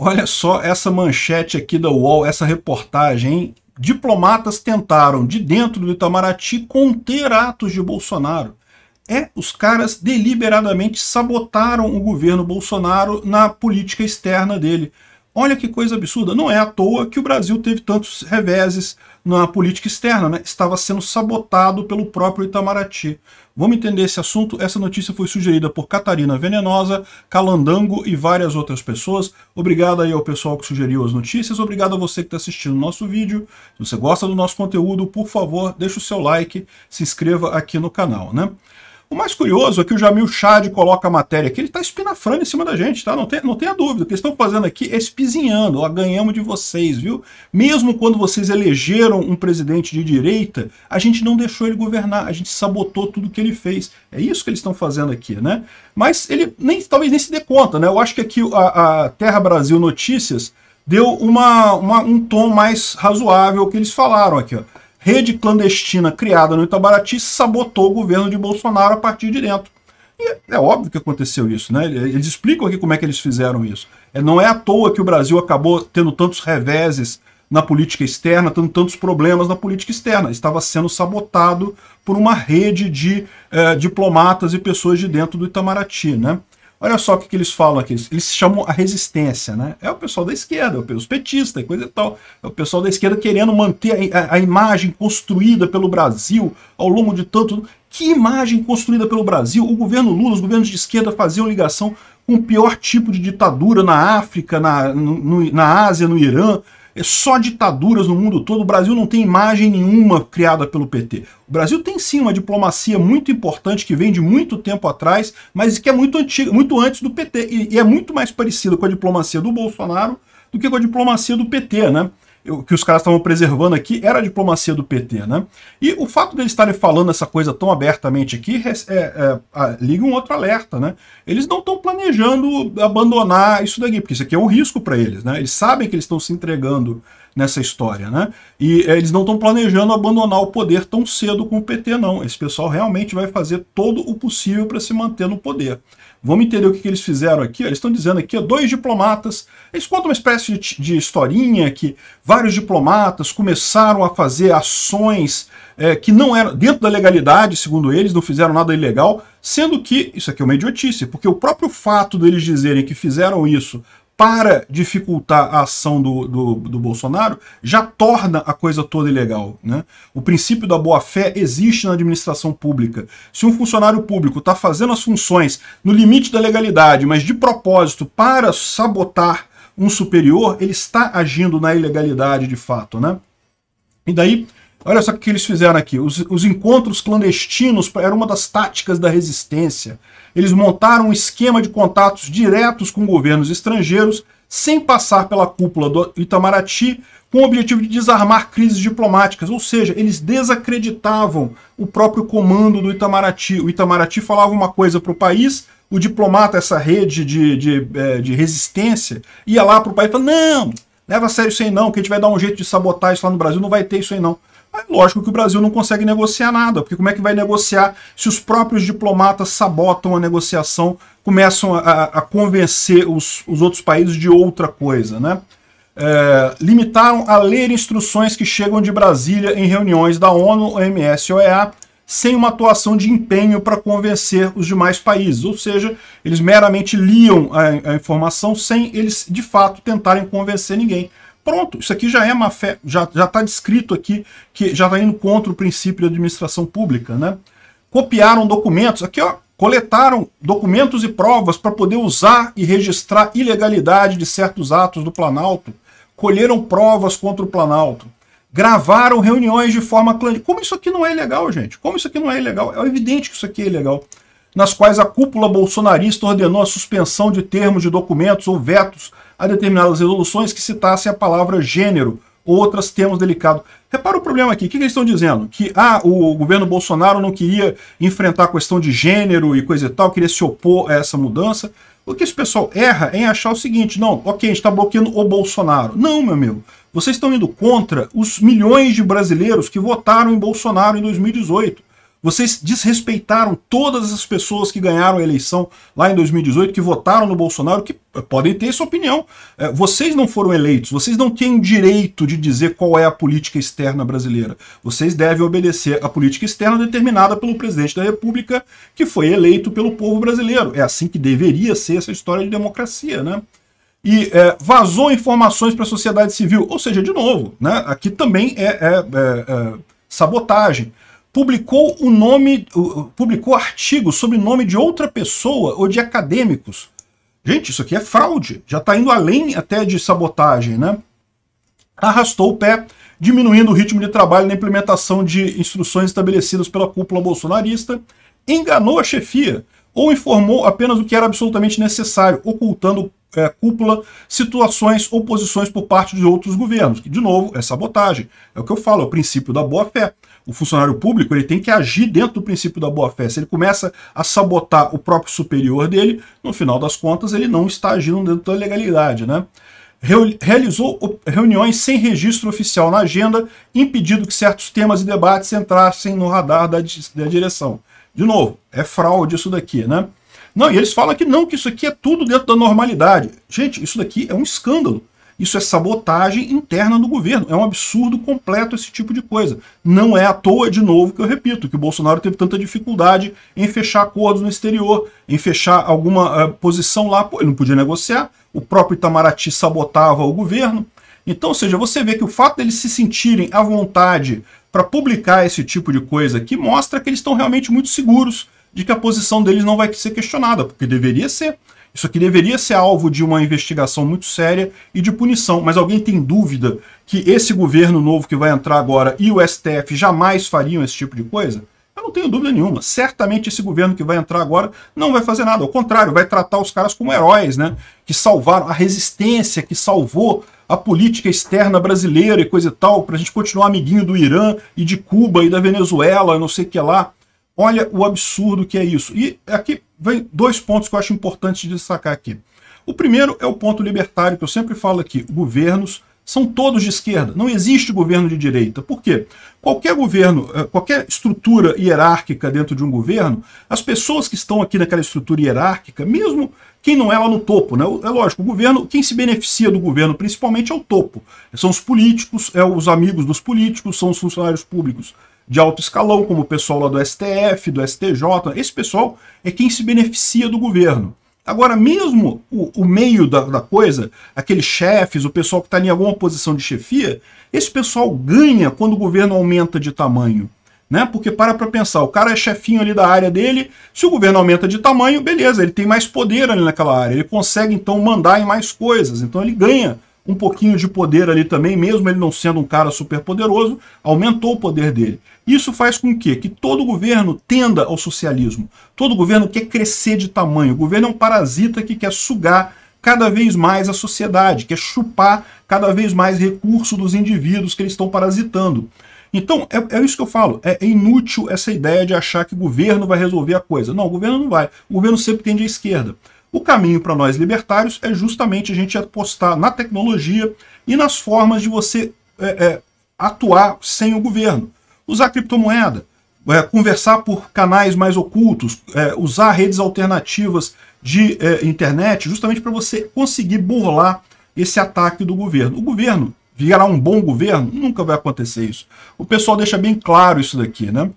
Olha só essa manchete aqui da UOL, essa reportagem. Hein? Diplomatas tentaram, de dentro do Itamaraty, conter atos de Bolsonaro. É, os caras deliberadamente sabotaram o governo Bolsonaro na política externa dele. Olha que coisa absurda. Não é à toa que o Brasil teve tantos reveses, na política externa, né? estava sendo sabotado pelo próprio Itamaraty. Vamos entender esse assunto? Essa notícia foi sugerida por Catarina Venenosa, Calandango e várias outras pessoas. Obrigado aí ao pessoal que sugeriu as notícias, obrigado a você que está assistindo o nosso vídeo. Se você gosta do nosso conteúdo, por favor, deixe o seu like, se inscreva aqui no canal. Né? O mais curioso é que o Jamil Chad coloca a matéria aqui, ele está espinafrando em cima da gente, tá? Não tem, não tenha dúvida. O que estão fazendo aqui é espizinhando, ó, ganhamos de vocês, viu? Mesmo quando vocês elegeram um presidente de direita, a gente não deixou ele governar, a gente sabotou tudo que ele fez. É isso que eles estão fazendo aqui, né? Mas ele nem, talvez nem se dê conta, né? Eu acho que aqui a, a Terra Brasil Notícias deu uma, uma, um tom mais razoável que eles falaram aqui, ó rede clandestina criada no Itabaraty sabotou o governo de Bolsonaro a partir de dentro. E é, é óbvio que aconteceu isso, né? Eles explicam aqui como é que eles fizeram isso. É, não é à toa que o Brasil acabou tendo tantos reveses na política externa, tendo tantos problemas na política externa. Estava sendo sabotado por uma rede de eh, diplomatas e pessoas de dentro do Itamaraty, né? Olha só o que, que eles falam aqui. Eles chamam a resistência, né? É o pessoal da esquerda, é os petistas, coisa e tal. É o pessoal da esquerda querendo manter a, a imagem construída pelo Brasil ao longo de tanto. Que imagem construída pelo Brasil? O governo Lula, os governos de esquerda faziam ligação com o pior tipo de ditadura na África, na, no, na Ásia, no Irã, é só ditaduras no mundo todo. O Brasil não tem imagem nenhuma criada pelo PT. O Brasil tem sim uma diplomacia muito importante que vem de muito tempo atrás, mas que é muito antiga, muito antes do PT. E, e é muito mais parecida com a diplomacia do Bolsonaro do que com a diplomacia do PT, né? que os caras estavam preservando aqui era a diplomacia do PT, né? E o fato deles estarem falando essa coisa tão abertamente aqui é, é, é, liga um outro alerta, né? Eles não estão planejando abandonar isso daqui, porque isso aqui é um risco para eles, né? Eles sabem que eles estão se entregando nessa história, né? E é, eles não estão planejando abandonar o poder tão cedo com o PT, não. Esse pessoal realmente vai fazer todo o possível para se manter no poder. Vamos entender o que, que eles fizeram aqui. Eles estão dizendo aqui, ó, dois diplomatas. Eles contam uma espécie de, de, historinha que vários diplomatas começaram a fazer ações é, que não eram dentro da legalidade, segundo eles, não fizeram nada ilegal, sendo que isso aqui é uma idiotice, porque o próprio fato deles dizerem que fizeram isso para dificultar a ação do, do, do, Bolsonaro, já torna a coisa toda ilegal. Né? O princípio da boa-fé existe na administração pública. Se um funcionário público está fazendo as funções no limite da legalidade, mas de propósito para sabotar um superior, ele está agindo na ilegalidade de fato. Né? E daí Olha só o que eles fizeram aqui. Os, os encontros clandestinos era uma das táticas da resistência. Eles montaram um esquema de contatos diretos com governos estrangeiros, sem passar pela cúpula do Itamaraty, com o objetivo de desarmar crises diplomáticas. Ou seja, eles desacreditavam o próprio comando do Itamaraty. O Itamaraty falava uma coisa para o país, o diplomata, essa rede de, de, é, de resistência, ia lá para o país e falava, não, leva a sério isso aí não, que a gente vai dar um jeito de sabotar isso lá no Brasil, não vai ter isso aí não. É lógico que o Brasil não consegue negociar nada, porque como é que vai negociar se os próprios diplomatas sabotam a negociação, começam a, a convencer os, os, outros países de outra coisa, né? É, limitaram a ler instruções que chegam de Brasília em reuniões da ONU, OMS e OEA, sem uma atuação de empenho para convencer os demais países. Ou seja, eles meramente liam a, a informação sem eles, de fato, tentarem convencer ninguém. Pronto, isso aqui já é má fé, já está descrito aqui, que já está indo contra o princípio da administração pública. Né? Copiaram documentos, aqui ó, coletaram documentos e provas para poder usar e registrar ilegalidade de certos atos do Planalto, colheram provas contra o Planalto, gravaram reuniões de forma clandestina. Como isso aqui não é ilegal, gente? Como isso aqui não é ilegal? É evidente que isso aqui é ilegal. Nas quais a cúpula bolsonarista ordenou a suspensão de termos de documentos ou vetos a determinadas resoluções que citassem a palavra gênero, outras termos delicados. Repara o problema aqui. O que, que eles estão dizendo? Que ah, o governo Bolsonaro não queria enfrentar a questão de gênero e coisa e tal, queria se opor a essa mudança. O que esse pessoal erra é em achar o seguinte: não, ok, a gente está bloqueando o Bolsonaro. Não, meu amigo. Vocês estão indo contra os milhões de brasileiros que votaram em Bolsonaro em 2018. Vocês desrespeitaram todas as pessoas que ganharam a eleição lá em 2018, que votaram no Bolsonaro, que eh, podem ter sua opinião. Eh, vocês não foram eleitos, vocês não têm o direito de dizer qual é a política externa brasileira. Vocês devem obedecer à política externa determinada pelo presidente da República, que foi eleito pelo povo brasileiro. É assim que deveria ser essa história de democracia, né? e é, vazou informações para a sociedade civil. Ou seja, de novo, né, aqui também é, é, é, é sabotagem publicou o nome, publicou artigo sobre o nome de outra pessoa ou de acadêmicos. Gente, isso aqui é fraude. Já está indo além até de sabotagem, né? Arrastou o pé, diminuindo o ritmo de trabalho na implementação de instruções estabelecidas pela cúpula bolsonarista, enganou a chefia ou informou apenas o que era absolutamente necessário, ocultando é, cúpula situações ou posições por parte de outros governos, que, de novo, é sabotagem. É o que eu falo, é o princípio da boa-fé o funcionário público ele tem que agir dentro do princípio da boa-fé. Se ele começa a sabotar o próprio superior dele, no final das contas ele não está agindo dentro da legalidade. Né? Realizou reuniões sem registro oficial na agenda, impedindo que certos temas e debates entrassem no radar da, da direção. De novo, é fraude isso daqui, né? Não, e eles falam que não, que isso aqui é tudo dentro da normalidade. Gente, isso daqui é um escândalo. Isso é sabotagem interna do governo. É um absurdo completo esse tipo de coisa. Não é à toa, de novo, que eu repito, que o Bolsonaro teve tanta dificuldade em fechar acordos no exterior, em fechar alguma uh, posição lá. Pô, ele não podia negociar. O próprio Itamaraty sabotava o governo. Então, ou seja, você vê que o fato deles se sentirem à vontade para publicar esse tipo de coisa aqui mostra que eles estão realmente muito seguros de que a posição deles não vai ser questionada, porque deveria ser. Isso aqui deveria ser alvo de uma investigação muito séria e de punição, mas alguém tem dúvida que esse governo novo que vai entrar agora e o STF jamais fariam esse tipo de coisa? Eu não tenho dúvida nenhuma. Certamente esse governo que vai entrar agora não vai fazer nada. Ao contrário, vai tratar os caras como heróis, né? Que salvaram a resistência, que salvou a política externa brasileira e coisa e tal, para a gente continuar amiguinho do Irã e de Cuba e da Venezuela, não sei o que lá. Olha o absurdo que é isso. E aqui vem dois pontos que eu acho importante de destacar aqui. O primeiro é o ponto libertário, que eu sempre falo aqui. Governos são todos de esquerda. Não existe governo de direita. Por quê? Qualquer governo, eh, qualquer estrutura hierárquica dentro de um governo, as pessoas que estão aqui naquela estrutura hierárquica, mesmo quem não é lá no topo, né? É lógico, o governo, quem se beneficia do governo principalmente é o topo. São os políticos, é os amigos dos políticos, são os funcionários públicos de alto escalão, como o pessoal lá do STF, do STJ, esse pessoal é quem se beneficia do governo. Agora, mesmo o, o meio da, da, coisa, aqueles chefes, o pessoal que está em alguma posição de chefia, esse pessoal ganha quando o governo aumenta de tamanho. Né? Porque para para pensar, o cara é chefinho ali da área dele, se o governo aumenta de tamanho, beleza, ele tem mais poder ali naquela área, ele consegue então mandar em mais coisas, então ele ganha um pouquinho de poder ali também, mesmo ele não sendo um cara super poderoso, aumentou o poder dele. Isso faz com que, que todo governo tenda ao socialismo. Todo governo quer crescer de tamanho. O governo é um parasita que quer sugar cada vez mais a sociedade, quer chupar cada vez mais recurso dos indivíduos que eles estão parasitando. Então, é, é, isso que eu falo. É, é inútil essa ideia de achar que o governo vai resolver a coisa. Não, o governo não vai. O governo sempre tende à esquerda. O caminho para nós libertários é justamente a gente apostar na tecnologia e nas formas de você é, é, atuar sem o governo. Usar criptomoeda, é, conversar por canais mais ocultos, é, usar redes alternativas de é, internet, justamente para você conseguir burlar esse ataque do governo. O governo virá um bom governo? Nunca vai acontecer isso. O pessoal deixa bem claro isso daqui, né?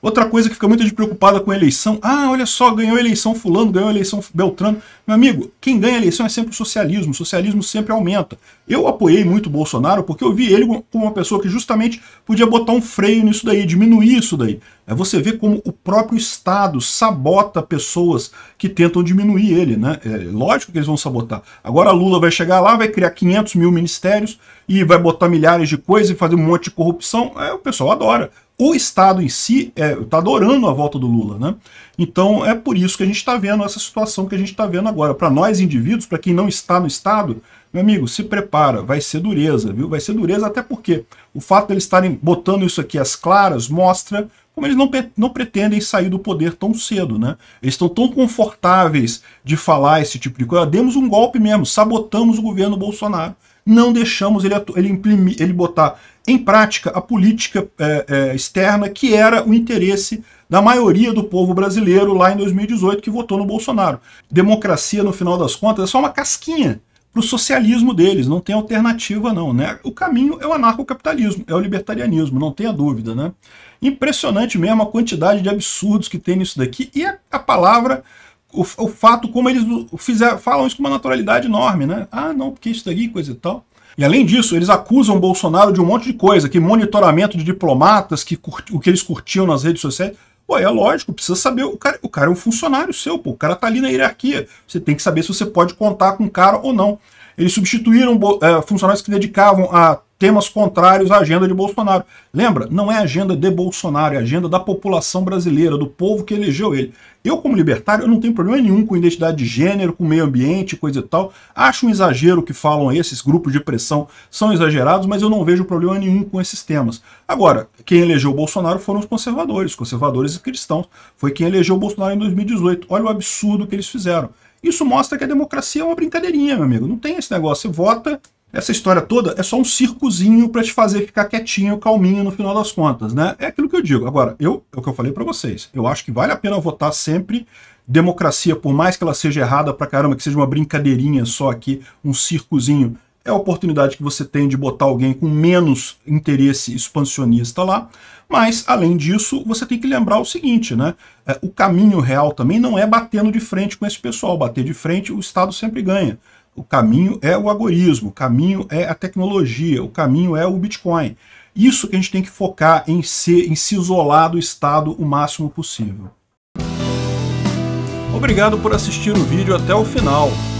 Outra coisa que fica muito preocupada com eleição. Ah, olha só, ganhou a eleição fulano, ganhou a eleição Beltrano. Meu amigo, quem ganha a eleição é sempre o socialismo. O socialismo sempre aumenta. Eu apoiei muito Bolsonaro porque eu vi ele como uma pessoa que justamente podia botar um freio nisso daí, diminuir isso daí. É você vê como o próprio Estado sabota pessoas que tentam diminuir ele, né? É lógico que eles vão sabotar. Agora Lula vai chegar lá, vai criar 500 mil ministérios e vai botar milhares de coisas e fazer um monte de corrupção. É, o pessoal adora o Estado em si está é, tá adorando a volta do Lula. Né? Então é por isso que a gente está vendo essa situação que a gente está vendo agora. Para nós indivíduos, para quem não está no Estado, meu amigo, se prepara, vai ser dureza, viu? Vai ser dureza até porque o fato deles eles estarem botando isso aqui às claras mostra como eles não, não pretendem sair do poder tão cedo, né? Eles estão tão confortáveis de falar esse tipo de coisa. Demos um golpe mesmo, sabotamos o governo Bolsonaro não deixamos ele, ele, imprimir, ele botar em prática a política é, é, externa que era o interesse da maioria do povo brasileiro lá em 2018 que votou no Bolsonaro. Democracia, no final das contas, é só uma casquinha para o socialismo deles, não tem alternativa não. Né? O caminho é o anarcocapitalismo, é o libertarianismo, não tenha dúvida. Né? Impressionante mesmo a quantidade de absurdos que tem nisso daqui e a, a palavra o, o fato como eles fizer, falam isso com uma naturalidade enorme, né? Ah, não, porque isso daqui, coisa e tal. E além disso, eles acusam Bolsonaro de um monte de coisa, que monitoramento de diplomatas, que curti, o que eles curtiam nas redes sociais. Pô, é lógico, precisa saber. O cara, o cara é um funcionário seu, pô. O cara tá ali na hierarquia. Você tem que saber se você pode contar com o cara ou não. Eles substituíram é, funcionários que dedicavam a temas contrários à agenda de Bolsonaro. Lembra? Não é agenda de Bolsonaro, é agenda da população brasileira, do povo que elegeu ele. Eu, como libertário, eu não tenho problema nenhum com identidade de gênero, com meio ambiente, coisa e tal. Acho um exagero que falam esses grupos de pressão, são exagerados, mas eu não vejo problema nenhum com esses temas. Agora, quem elegeu o Bolsonaro foram os conservadores, conservadores e cristãos. Foi quem elegeu o Bolsonaro em 2018. Olha o absurdo que eles fizeram. Isso mostra que a democracia é uma brincadeirinha, meu amigo. Não tem esse negócio. Você vota, essa história toda é só um circozinho para te fazer ficar quietinho, calminho no final das contas, né? É aquilo que eu digo. Agora, eu, é o que eu falei para vocês. Eu acho que vale a pena votar sempre democracia, por mais que ela seja errada pra caramba, que seja uma brincadeirinha só aqui, um circozinho é a oportunidade que você tem de botar alguém com menos interesse expansionista lá, mas, além disso, você tem que lembrar o seguinte, né? É, o caminho real também não é batendo de frente com esse pessoal. Bater de frente, o Estado sempre ganha. O caminho é o agorismo, o caminho é a tecnologia, o caminho é o Bitcoin. Isso que a gente tem que focar em, ser, em se isolar do Estado o máximo possível. Obrigado por assistir o vídeo até o final.